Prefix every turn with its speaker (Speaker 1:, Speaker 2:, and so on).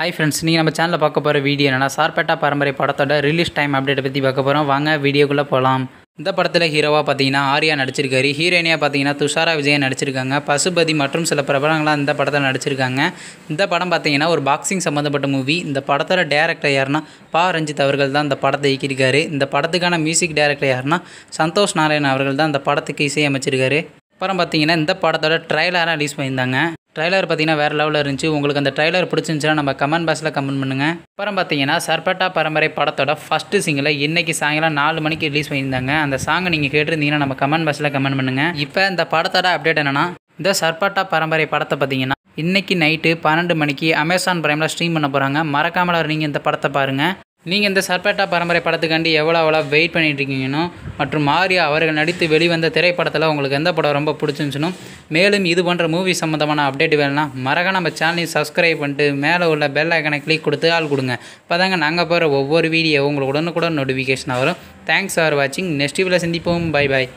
Speaker 1: hi friends நீங்கள் நம்ம சேனலில் பார்க்க போகிற வீடியோ என்னென்னா சார்பேட்டா பரம்பரை படத்தோட ரிலீஸ் டைம் அப்டேட்டை பற்றி பார்க்க போகிறோம் வாங்க வீடியோக்குள்ளே போகலாம் இந்த படத்தில் ஹீரோவாக பார்த்தீங்கன்னா ஆர்யா நடிச்சிருக்காரு ஹீரோயினியாக பார்த்தீங்கன்னா துஷாரா விஜயன் நடிச்சிருக்காங்க பசுபதி மற்றும் சில பிரபலங்களாக இந்த படத்தில் நடிச்சிருக்காங்க இந்த படம் பார்த்தீங்கன்னா ஒரு பாக்ஸிங் சம்மந்தப்பட்ட மூவி இந்த படத்தோட டேரக்டர் யாருன்னா பா ரஞ்சித் அவர்கள் தான் இந்த படத்தை இயக்கியிருக்காரு இந்த படத்துக்கான மியூசிக் டேரக்டர் யாருன்னா சந்தோஷ் நாராயண் அவர்கள் தான் இந்த படத்துக்கு இசையமைச்சிருக்காரு அப்புறம் பார்த்தீங்கன்னா இந்த படத்தோட ட்ரைலராக ரிலீஸ் பண்ணியிருந்தாங்க ட்ரைலர் பார்த்தீங்கன்னா வேறு லெவலில் இருந்துச்சு உங்களுக்கு அந்த ட்ரைலர் பிடிச்சிருந்துச்சுன்னா நம்ம கமெண்ட் பாக்ஸில் கமெண்ட் பண்ணுங்கள் அப்புறம் பார்த்தீங்கன்னா சர்பட்டா பரம்பரை படத்தோட ஃபஸ்ட்டு சிங்கில் இன்றைக்கி சாயங்காலம் நாலு மணிக்கு ரிலீஸ் பண்ணியிருந்தாங்க அந்த சாங்கை நீங்கள் கேட்டிருந்தீங்கன்னா நம்ம கமெண்ட் பாக்ஸில் கமெண்ட் பண்ணுங்கள் இப்போ இந்த படத்தோட அப்டேட் என்னென்னா இந்த சர்பட்டா பரம்பரை படத்தை பார்த்தீங்கன்னா இன்றைக்கி நைட்டு பன்னெண்டு மணிக்கு அமேசான் ப்ரைமில் ஸ்ட்ரீம் பண்ண போகிறாங்க மறக்காமல் நீங்கள் இந்த படத்தை பாருங்கள் நீங்கள் இந்த சர்பேட்டா பரம்பரை படத்துக்காண்டி எவ்வளோ எவ்வளோ வெயிட் பண்ணிகிட்ருக்கீங்கன்னு மற்றும் ஆர்யா அவர்கள் நடித்து வெளிவந்த திரைப்படத்தில் உங்களுக்கு எந்த படம் ரொம்ப பிடிச்சிருந்துச்சினும் மேலும் இது போன்ற மூவி சம்மந்தமான அப்டேட் வேணும்னா மறக்க நம்ம சேனலையும் சப்ஸ்கிரைப் பண்ணிட்டு மேலே உள்ள பெல் ஐக்கனை கிளிக் கொடுத்து ஆள் கொடுங்க தாங்க நாங்கள் போகிற ஒவ்வொரு வீடியோ உங்களுக்கு உடனுக்குடன் நோட்டிஃபிகேஷனாக வரும் தேங்க்ஸ் ஃபார் வாட்சிங் நெக்ஸ்ட் வீடியோவில் சந்திப்போம் பை பாய்